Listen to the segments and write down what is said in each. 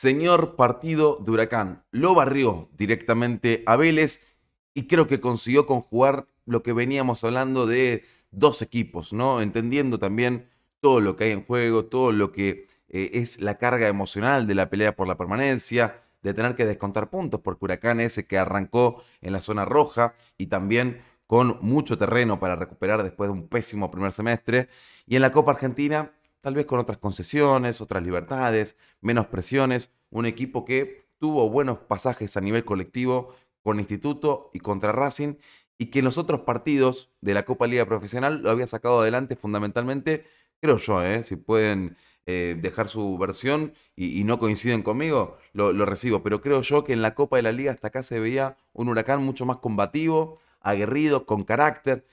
Señor partido de Huracán lo barrió directamente a Vélez y creo que consiguió conjugar lo que veníamos hablando de dos equipos, ¿no? Entendiendo también todo lo que hay en juego, todo lo que eh, es la carga emocional de la pelea por la permanencia, de tener que descontar puntos, porque Huracán ese que arrancó en la zona roja y también con mucho terreno para recuperar después de un pésimo primer semestre. Y en la Copa Argentina tal vez con otras concesiones, otras libertades, menos presiones, un equipo que tuvo buenos pasajes a nivel colectivo con Instituto y contra Racing y que en los otros partidos de la Copa Liga Profesional lo había sacado adelante fundamentalmente, creo yo, ¿eh? si pueden eh, dejar su versión y, no coinciden conmigo, lo, lo, recibo, pero creo yo que en la Copa de la Liga hasta acá se veía un huracán mucho más combativo, aguerrido, con carácter,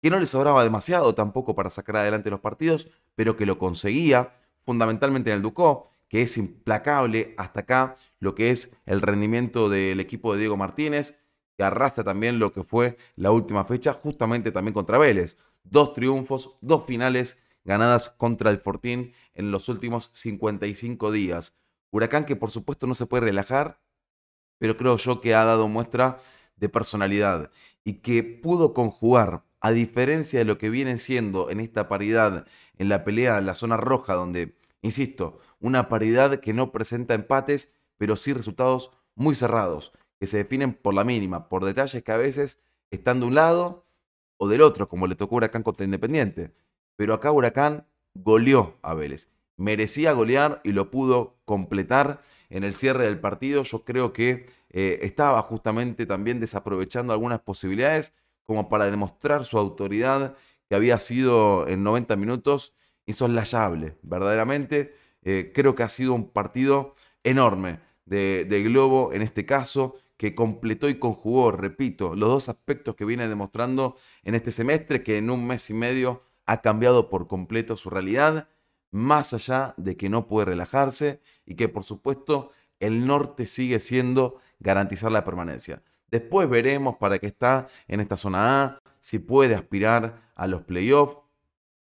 que no le sobraba demasiado tampoco para sacar adelante los partidos, pero que lo conseguía, fundamentalmente en el Ducó, que es implacable hasta acá lo que es el rendimiento del equipo de Diego Martínez, que arrastra también lo que fue la última fecha, justamente también contra Vélez. Dos triunfos, dos finales ganadas contra el Fortín en los últimos 55 días. Huracán que por supuesto no se puede relajar, pero creo yo que ha dado muestra de personalidad y que pudo conjugar a diferencia de lo que viene siendo en esta paridad, en la pelea en la zona roja, donde, insisto, una paridad que no presenta empates, pero sí resultados muy cerrados, que se definen por la mínima, por detalles que a veces están de un lado o del otro, como le tocó Huracán contra Independiente. Pero acá Huracán goleó a Vélez. Merecía golear y lo pudo completar en el cierre del partido. Yo creo que eh, estaba justamente también desaprovechando algunas posibilidades como para demostrar su autoridad, que había sido en 90 minutos insoslayable, verdaderamente. Eh, creo que ha sido un partido enorme de, de, Globo en este caso, que completó y conjugó, repito, los dos aspectos que viene demostrando en este semestre, que en un mes y medio ha cambiado por completo su realidad, más allá de que no puede relajarse y que por supuesto el norte sigue siendo garantizar la permanencia. Después veremos para qué está en esta zona A, si puede aspirar a los playoffs.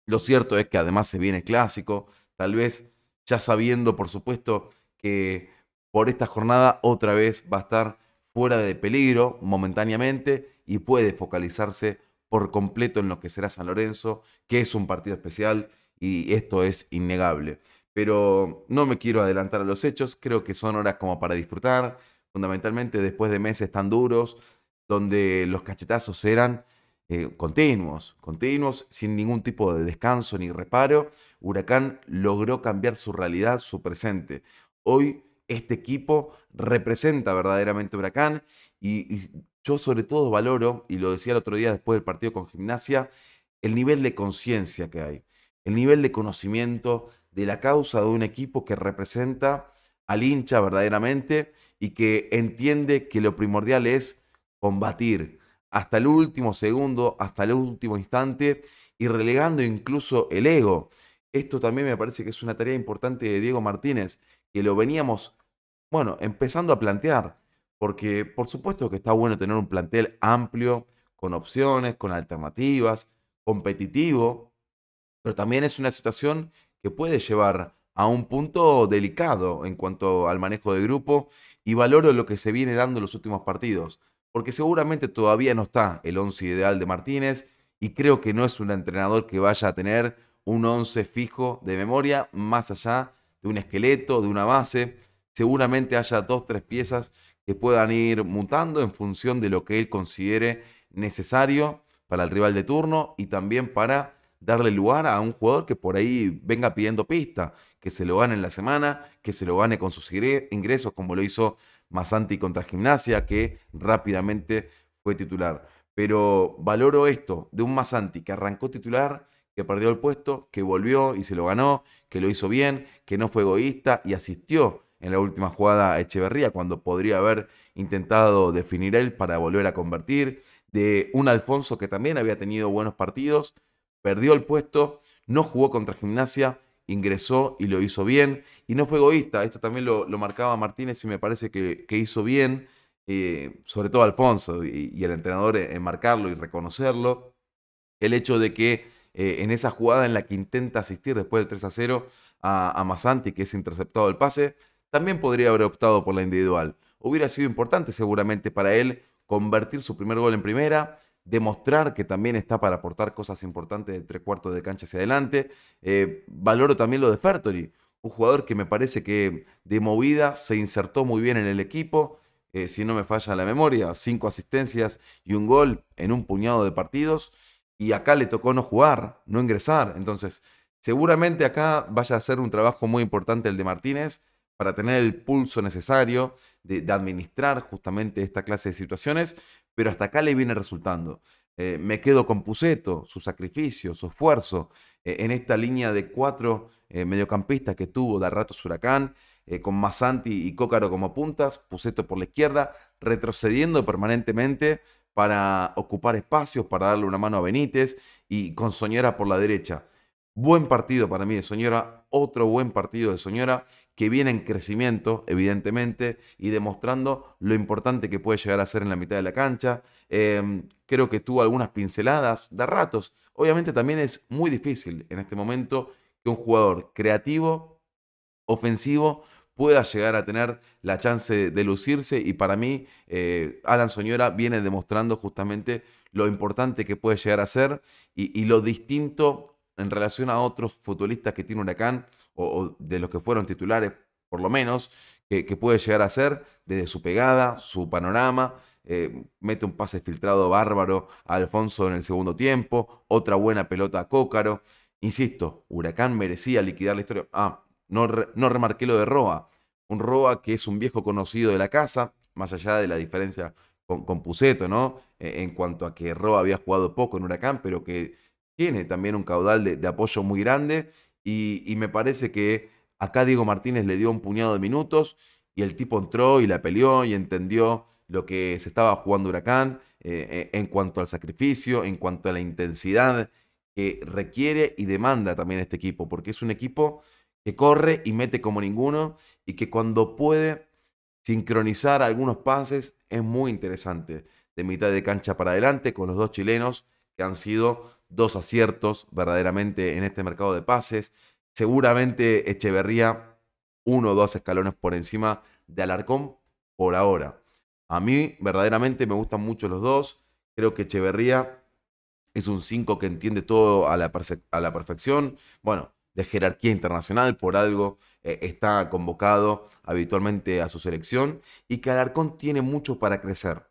Lo cierto es que además se viene clásico, tal vez ya sabiendo, por supuesto, que por esta jornada otra vez va a estar fuera de peligro momentáneamente y puede focalizarse por completo en lo que será San Lorenzo, que es un partido especial y esto es innegable. Pero no me quiero adelantar a los hechos, creo que son horas como para disfrutar, fundamentalmente después de meses tan duros, donde los cachetazos eran eh, continuos, continuos, sin ningún tipo de descanso ni reparo, Huracán logró cambiar su realidad, su presente. Hoy este equipo representa verdaderamente Huracán y yo sobre todo valoro, y lo decía el otro día después del partido con gimnasia, el nivel de conciencia que hay, el nivel de conocimiento de la causa de un equipo que representa al hincha verdaderamente y que entiende que lo primordial es combatir hasta el último segundo, hasta el último instante y relegando incluso el ego. Esto también me parece que es una tarea importante de Diego Martínez, que lo veníamos, bueno, empezando a plantear, porque por supuesto que está bueno tener un plantel amplio, con opciones, con alternativas, competitivo, pero también es una situación que puede llevar a un punto delicado en cuanto al manejo de grupo y valoro lo que se viene dando en los últimos partidos, porque seguramente todavía no está el 11 ideal de Martínez y creo que no es un entrenador que vaya a tener un 11 fijo de memoria más allá de un esqueleto, de una base. Seguramente haya dos, tres piezas que puedan ir mutando en función de lo que él considere necesario para el rival de turno y también para darle lugar a un jugador que por ahí venga pidiendo pista, que se lo gane en la semana, que se lo gane con sus ingresos, como lo hizo Masanti contra Gimnasia, que rápidamente fue titular. Pero valoro esto de un Masanti que arrancó titular, que perdió el puesto, que volvió y se lo ganó, que lo hizo bien, que no fue egoísta y asistió en la última jugada a Echeverría cuando podría haber intentado definir él para volver a convertir. De un Alfonso que también había tenido buenos partidos, perdió el puesto, no jugó contra gimnasia, ingresó y lo hizo bien. Y no fue egoísta, esto también lo, marcaba Martínez y me parece que, hizo bien, eh, sobre todo Alfonso y, el entrenador en marcarlo y reconocerlo. El hecho de que eh, en esa jugada en la que intenta asistir después del 3 a 0 a, a Masanti, que es interceptado el pase, también podría haber optado por la individual. Hubiera sido importante seguramente para él convertir su primer gol en primera, demostrar que también está para aportar cosas importantes de tres cuartos de cancha hacia adelante. Eh, valoro también lo de Fertori, un jugador que me parece que de movida se insertó muy bien en el equipo. Eh, si no me falla la memoria, cinco asistencias y un gol en un puñado de partidos. Y acá le tocó no jugar, no ingresar. Entonces, seguramente acá vaya a ser un trabajo muy importante el de Martínez para tener el pulso necesario de administrar justamente esta clase de situaciones, pero hasta acá le viene resultando. Eh, me quedo con Puseto, su sacrificio, su esfuerzo, eh, en esta línea de cuatro eh, mediocampistas que tuvo de rato Huracán, con Masanti y Cócaro como puntas, Puseto por la izquierda, retrocediendo permanentemente para ocupar espacios, para darle una mano a Benítez y con Soñera por la derecha. Buen partido para mí de Soñora, otro buen partido de Señora que viene en crecimiento, evidentemente, y demostrando lo importante que puede llegar a ser en la mitad de la cancha. Em, creo que tuvo algunas pinceladas de ratos. Obviamente también es muy difícil en este momento que un jugador creativo, ofensivo, pueda llegar a tener la chance de lucirse y para mí eh, Alan Soñora viene demostrando justamente lo importante que puede llegar a ser y lo distinto en relación a otros futbolistas que tiene Huracán o, de los que fueron titulares, por lo menos, que, puede llegar a ser desde su pegada, su panorama. Eh, mete un pase filtrado bárbaro a Alfonso en el segundo tiempo, otra buena pelota a Cócaro. Insisto, Huracán merecía liquidar la historia. Ah, no, no remarqué lo de Roa. Un Roa que es un viejo conocido de la casa, más allá de la diferencia con, con Puseto, ¿no? E, en cuanto a que Roa había jugado poco en Huracán, pero que tiene también un caudal de, apoyo muy grande y, me parece que acá Diego Martínez le dio un puñado de minutos y el tipo entró y la peleó y entendió lo que se estaba jugando Huracán eh, eh, en cuanto al sacrificio, en cuanto a la intensidad que requiere y demanda también este equipo, porque es un equipo que corre y mete como ninguno y que cuando puede sincronizar algunos pases es muy interesante. De mitad de cancha para adelante con los dos chilenos que han sido dos aciertos verdaderamente en este mercado de pases. Seguramente Echeverría uno o dos escalones por encima de Alarcón por ahora. A mí verdaderamente me gustan mucho los dos. Creo que Echeverría es un 5 que entiende todo a la, perfección. Bueno, de jerarquía internacional por algo eh, está convocado habitualmente a su selección y que Alarcón tiene mucho para crecer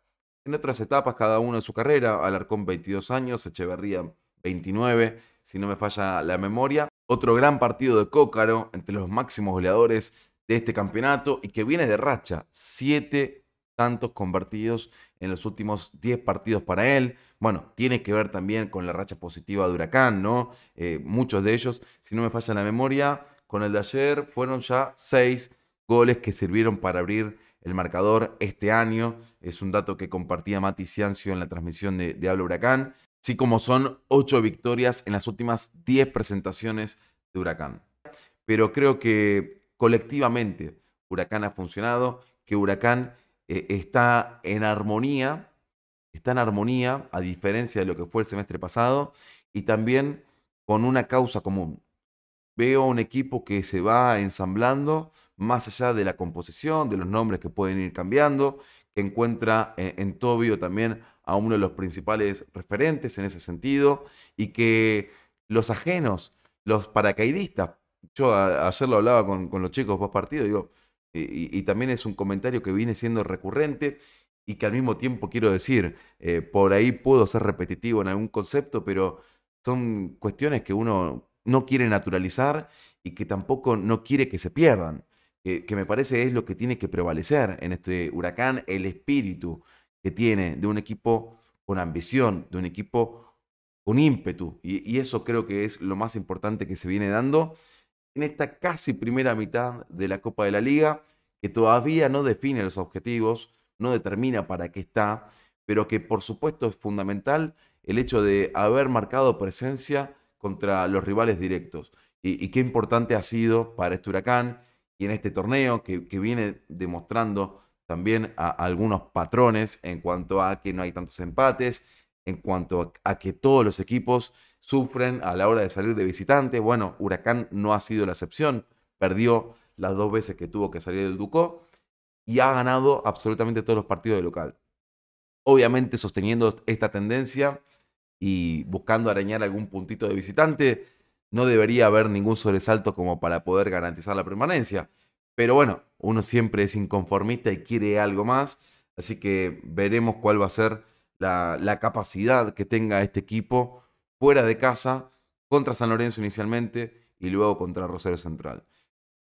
en otras etapas cada uno de su carrera, Alarcón 22 años, Echeverría 29, si no me falla la memoria. Otro gran partido de Cócaro, entre los máximos goleadores de este campeonato y que viene de racha, Siete tantos convertidos en los últimos 10 partidos para él. Bueno, tiene que ver también con la racha positiva de Huracán, ¿no? Eh, muchos de ellos, si no me falla la memoria, con el de ayer fueron ya seis goles que sirvieron para abrir el marcador este año. Es un dato que compartía Mati Ciancio en la transmisión de Diablo Huracán. Así como son ocho victorias en las últimas diez presentaciones de Huracán. Pero creo que colectivamente Huracán ha funcionado, que Huracán eh, está en armonía, está en armonía a diferencia de lo que fue el semestre pasado y también con una causa común. Veo un equipo que se va ensamblando más allá de la composición, de los nombres que pueden ir cambiando, que encuentra eh, en Tobio también a uno de los principales referentes en ese sentido y que los ajenos, los paracaidistas, yo ayer lo hablaba con, los chicos post partido, y, también es un comentario que viene siendo recurrente y que al mismo tiempo quiero decir, eh, por ahí puedo ser repetitivo en algún concepto, pero son cuestiones que uno no quiere naturalizar y que tampoco no quiere que se pierdan, que, me parece es lo que tiene que prevalecer en este huracán, el espíritu que tiene de un equipo con ambición, de un equipo con ímpetu. y, eso creo que es lo más importante que se viene dando en esta casi primera mitad de la Copa de la Liga, que todavía no define los objetivos, no determina para qué está, pero que por supuesto es fundamental el hecho de haber marcado presencia contra los rivales directos. Y, qué importante ha sido para este huracán y en este torneo que, viene demostrando también a, algunos patrones en cuanto a que no hay tantos empates, en cuanto a, que todos los equipos sufren a la hora de salir de visitante. Bueno, Huracán no ha sido la excepción, perdió las dos veces que tuvo que salir del Ducó y ha ganado absolutamente todos los partidos de local. Obviamente sosteniendo esta tendencia, y buscando arañar algún puntito de visitante, no debería haber ningún sobresalto como para poder garantizar la permanencia. Pero bueno, uno siempre es inconformista y quiere algo más, así que veremos cuál va a ser la, capacidad que tenga este equipo fuera de casa contra San Lorenzo inicialmente y luego contra Rosario Central.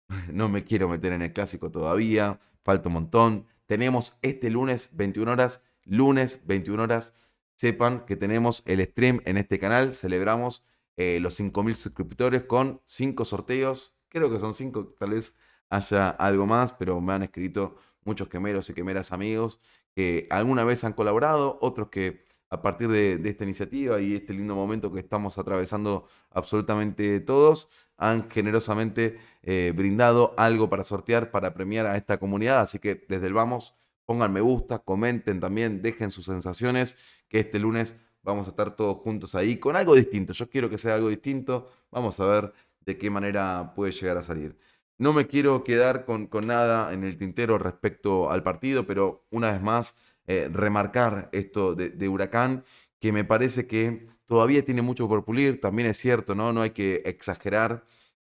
No me quiero meter en el clásico todavía, falta un montón. Tenemos este lunes 21 horas, lunes 21 horas sepan que tenemos el stream en este canal. Celebramos eh, los 5.000 suscriptores con 5 sorteos. Creo que son 5, tal vez haya algo más, pero me han escrito muchos quemeros y quemeras amigos que alguna vez han colaborado, otros que a partir de, esta iniciativa y este lindo momento que estamos atravesando absolutamente todos, han generosamente eh, brindado algo para sortear, para premiar a esta comunidad. Así que desde el vamos, Pongan me gusta, comenten también, dejen sus sensaciones, que este lunes vamos a estar todos juntos ahí con algo distinto. Yo quiero que sea algo distinto, vamos a ver de qué manera puede llegar a salir. No me quiero quedar con, nada en el tintero respecto al partido, pero una vez más, eh, remarcar esto de, Huracán, que me parece que todavía tiene mucho por pulir, también es cierto, ¿no? No hay que exagerar.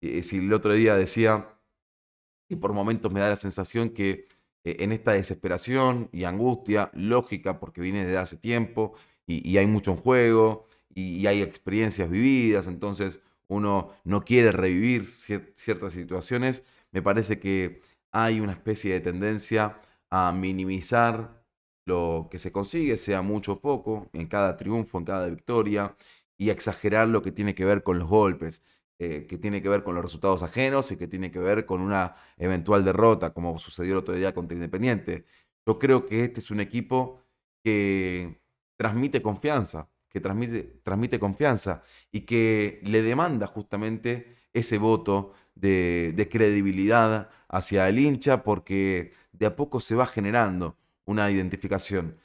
Eh, si el otro día decía y por momentos me da la sensación que eh, en esta desesperación y angustia lógica porque viene desde hace tiempo y, hay mucho en juego y, hay experiencias vividas, entonces uno no quiere revivir ciertas situaciones, me parece que hay una especie de tendencia a minimizar lo que se consigue, sea mucho o poco, en cada triunfo, en cada victoria, y exagerar lo que tiene que ver con los golpes. Eh, que tiene que ver con los resultados ajenos y que tiene que ver con una eventual derrota, como sucedió el otro día contra Independiente. Yo creo que este es un equipo que transmite confianza, que transmite, confianza y que le demanda justamente ese voto de, credibilidad hacia el hincha porque de a poco se va generando una identificación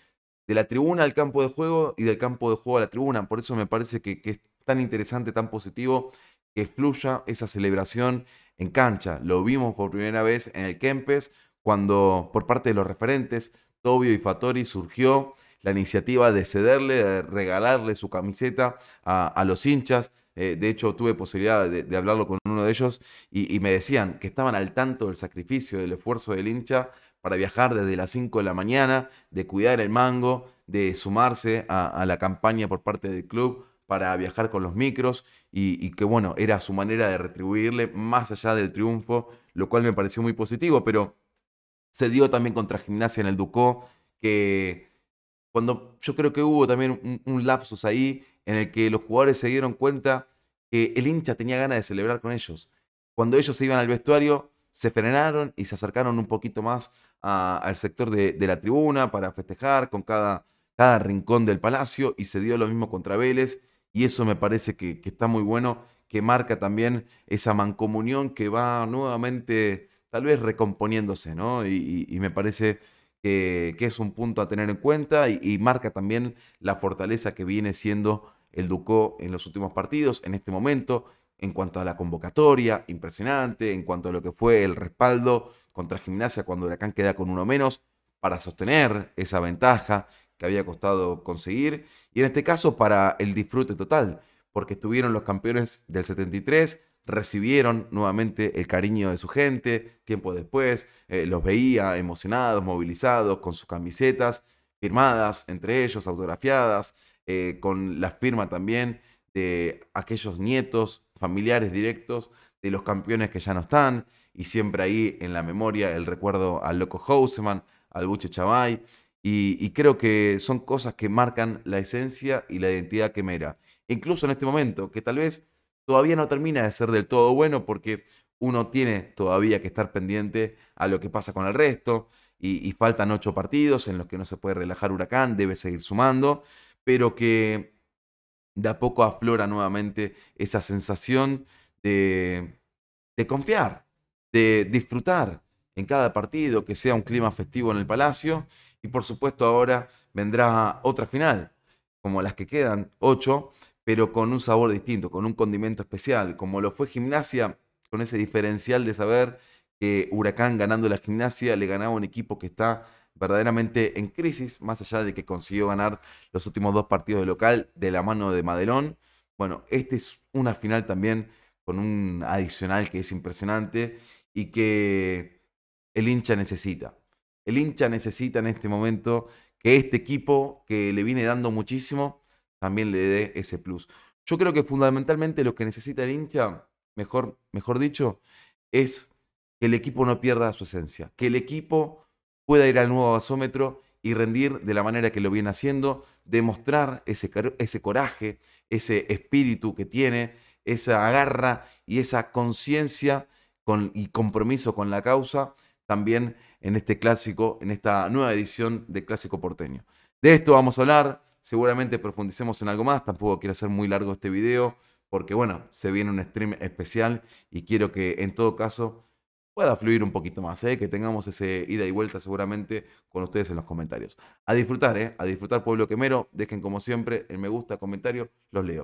de la tribuna al campo de juego y del campo de juego a la tribuna. Por eso me parece que es tan interesante, tan positivo que fluya esa celebración en cancha. Lo vimos por primera vez en el Kempes cuando por parte de los referentes, Tobio y Fatori, surgió la iniciativa de cederle, de regalarle su camiseta a, los hinchas. Eh, de hecho, tuve posibilidad de, hablarlo con uno de ellos y, me decían que estaban al tanto del sacrificio, del esfuerzo del hincha para viajar desde las 5 de la mañana, de cuidar el mango, de sumarse a, la campaña por parte del club para viajar con los micros y, que bueno, era su manera de retribuirle más allá del triunfo, lo cual me pareció muy positivo, pero se dio también contra gimnasia en el Ducó, que cuando yo creo que hubo también un, lapsus ahí en el que los jugadores se dieron cuenta que el hincha tenía ganas de celebrar con ellos. Cuando ellos se iban al vestuario, se frenaron y se acercaron un poquito más al sector de, la tribuna para festejar con cada, cada rincón del palacio y se dio lo mismo contra Vélez y eso me parece que, está muy bueno, que marca también esa mancomunión que va nuevamente tal vez recomponiéndose, ¿no? Y, me parece que, es un punto a tener en cuenta y, y marca también la fortaleza que viene siendo el Ducó en los últimos partidos, en este momento, en cuanto a la convocatoria, impresionante, en cuanto a lo que fue el respaldo contra Gimnasia cuando Huracán queda con uno menos, para sostener esa ventaja que había costado conseguir, y en este caso para el disfrute total, porque estuvieron los campeones del 73, recibieron nuevamente el cariño de su gente, tiempo después eh, los veía emocionados, movilizados, con sus camisetas firmadas entre ellos, autografiadas, eh, con la firma también de aquellos nietos, familiares directos de los campeones que ya no están, y siempre ahí en la memoria el recuerdo al loco Houseman, al Buche Chabay... Y, creo que son cosas que marcan la esencia y la identidad que mera Incluso en este momento, que tal vez todavía no termina de ser del todo bueno porque uno tiene todavía que estar pendiente a lo que pasa con el resto y, faltan ocho partidos en los que no se puede relajar Huracán, debe seguir sumando, pero que de a poco aflora nuevamente esa sensación de confiar, de disfrutar en cada partido, que sea un clima festivo en el Palacio y por supuesto ahora vendrá otra final, como las que quedan, ocho, pero con un sabor distinto, con un condimento especial, como lo fue gimnasia, con ese diferencial de saber que Huracán ganando la gimnasia le ganaba un equipo que está verdaderamente en crisis, más allá de que consiguió ganar los últimos dos partidos de local de la mano de Madelón. Bueno, este es una final también con un adicional que es impresionante y que el hincha necesita el hincha necesita en este momento que este equipo que le viene dando muchísimo también le dé ese plus. Yo creo que fundamentalmente lo que necesita el hincha, mejor, mejor dicho, es que el equipo no pierda su esencia, que el equipo pueda ir al nuevo basómetro y rendir de la manera que lo viene haciendo, demostrar ese, coraje, ese espíritu que tiene, esa agarra y esa conciencia y compromiso con la causa, también en este clásico, en esta nueva edición de Clásico Porteño. De esto vamos a hablar, seguramente profundicemos en algo más, tampoco quiero hacer muy largo este video, porque bueno, se viene un stream especial y quiero que en todo caso pueda fluir un poquito más, ¿eh? que tengamos ese ida y vuelta seguramente con ustedes en los comentarios. A disfrutar, ¿eh? a disfrutar Pueblo Quemero, dejen como siempre el me gusta, comentario, los leo.